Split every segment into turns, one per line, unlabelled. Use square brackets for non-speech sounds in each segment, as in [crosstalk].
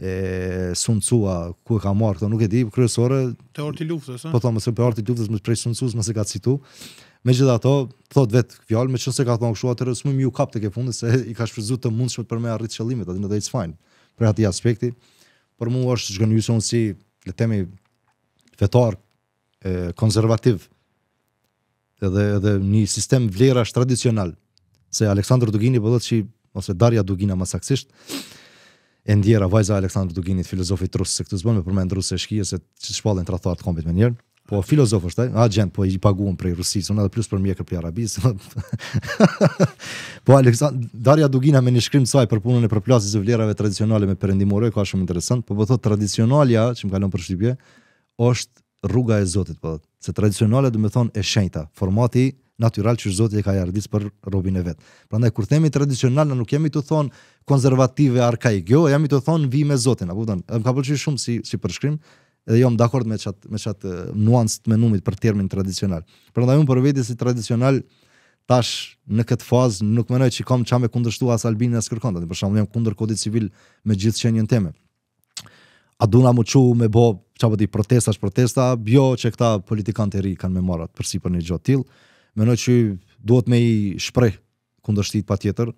e Sunsua ku e ka marrë këto, nuk e di, kryesore... Te orti luftës, a? Po thomë, se pe orti luftës, më prej Sun Tzuz, mëse ka citu. Me thot vetë fjallë, me qënëse ka thonë këshu, atë së më u kapë të ke fundi, se i ka shpërzu të mund për me arritë qëllimit, atë në dhe it's fine, për ati aspekti. Për mu është shgënë jusë unë si, le temi, fetar, e, konservativ, edhe, edhe një sistem vlerash tradicional, se Aleksandr Dugini, po thotë që, ose Darja Dugina, më saksisht, e ndjera vajza Aleksandr Duginit, filozofit rusë, se këtu zbën me përmend rusë e se që shpallin të të kombit me njerë, po filozof është, eh, a gjendë, po i paguën prej rusisë, unë edhe plus për mjekër për arabisë. [laughs] po, po Aleksandr, Darja Dugina me një shkrim të saj për punën e për plasis vlerave tradicionale me përëndimore, ka shumë interesant, po po thotë tradicionalja, që më kalon për shqipje, është rruga e Zotit, po se tradicionale dhe me thonë e shenjta, formati natyral që Zoti e ka jardis për robin e vet. Prandaj kur themi tradicional, ne nuk jemi të thon konservative arkaik, jo, jemi të thon vi me Zotin, apo thon. Ëm ka pëlqyer shumë si si përshkrim, edhe jo më dakord me çat me çat nuancë të menumit për termin tradicional. Prandaj un për vetë si tradicional tash në këtë fazë nuk mënoj që kam çamë kundërshtuar as Albinën as kërkon, por shumë jam kundër kodit civil me gjithë çënjen time. A do na mëçu me bë çapo di protestash protesta, bjo që këta politikanë të ri kanë me marrë për sipër një gjotill. Mendoj që duhet me i shpreh kundërshtit pa tjetër.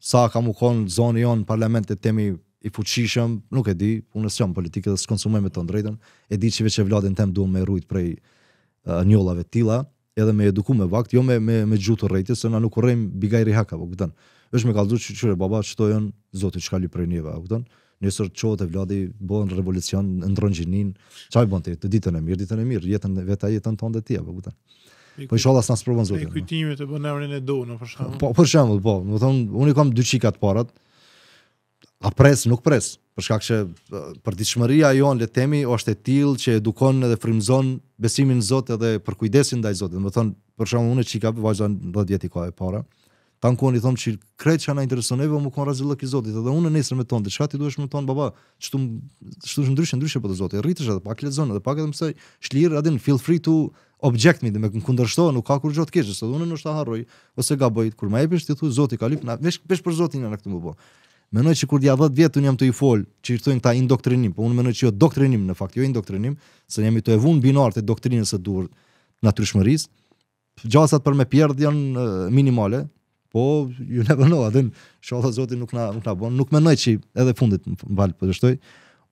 Sa kam u konë zoni jonë parlamentet temi i fuqishëm, nuk e di, unë nësë jam politikë dhe së me të ndrejten, e di që veqe vladin tem duhet me rrujt prej uh, njollave tila, edhe me eduku me vakt, jo me, me, me gjutë rejtje, se na nuk urejmë bigajri haka, po këtën. është me kaldu që qëre baba që to zotit që kalli prej njëve, po këtën. Nësër qohët e vladi, bohën revolucion, ndronjinin, qaj bënë të ditën e mirë, ditën e mirë, jetën, veta jetën tonë dhe tia, po këtën. Po inshallah s'na sprovon zoti. Me kujtimi të bën emrin e Donë për shkak. Po, po për shembull, po, do të thon unë kam dy çika të parat. A pres, nuk pres, për shkak se për ditshmëria jon le të themi është e tillë që edukon edhe frymzon besimin në Zot edhe për kujdesin ndaj Zotit. Do të thon për shembull unë çika vajza 10 vjet i ka e para. Tan kuon i thon se kret çana intereson eve, mu kon razillok i Zotit. Edhe unë nesër me ton, diçka ti duhesh me ton baba, çtu çtu është ndryshe ndryshe po te Zoti. Rritesh atë pa klezon, edhe pak ketë mësoj. Shlir atë feel free to object me, me kundërshto, nuk ka kur gjot kesh, se unë nuk ta harroj. Ose gaboj, kur më hapesh ti thuj, Zoti ka lyp na, vesh vesh për Zotin na këtu më po. Mënoj që kur dia 10 vjet un jam të i fol, që i thoin këta indoktrinim, po unë mënoj që jo doktrinim në fakt, jo indoktrinim, se jam i të evun binar të doktrinës së dur natyrshmërisë. Gjasat për me pjerdh janë minimale, po ju never know, atë shoha zoti nuk na nuk na bon, nuk mendoj që edhe fundit mbal po të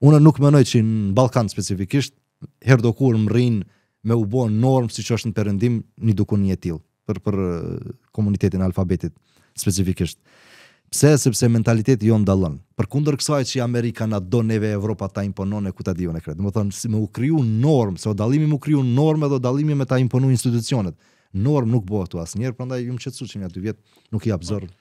Unë nuk mendoj që në Ballkan specifikisht herdo kur mrin me u bën norm siç është në perëndim një dukuni e tillë për për komunitetin alfabetit specifikisht. Pse? Sepse mentaliteti jo dallon. Për kësaj që Amerika na do neve Evropa ta imponon ku ta dijon e kretë. Më thonë, si me u kryu norm, se o dalimi mu kryu norm edhe o me ta imponojnë institucionet norm nuk bëhet ato asnjëherë, prandaj ju më qetësuhet që në ato vjet nuk i jap zor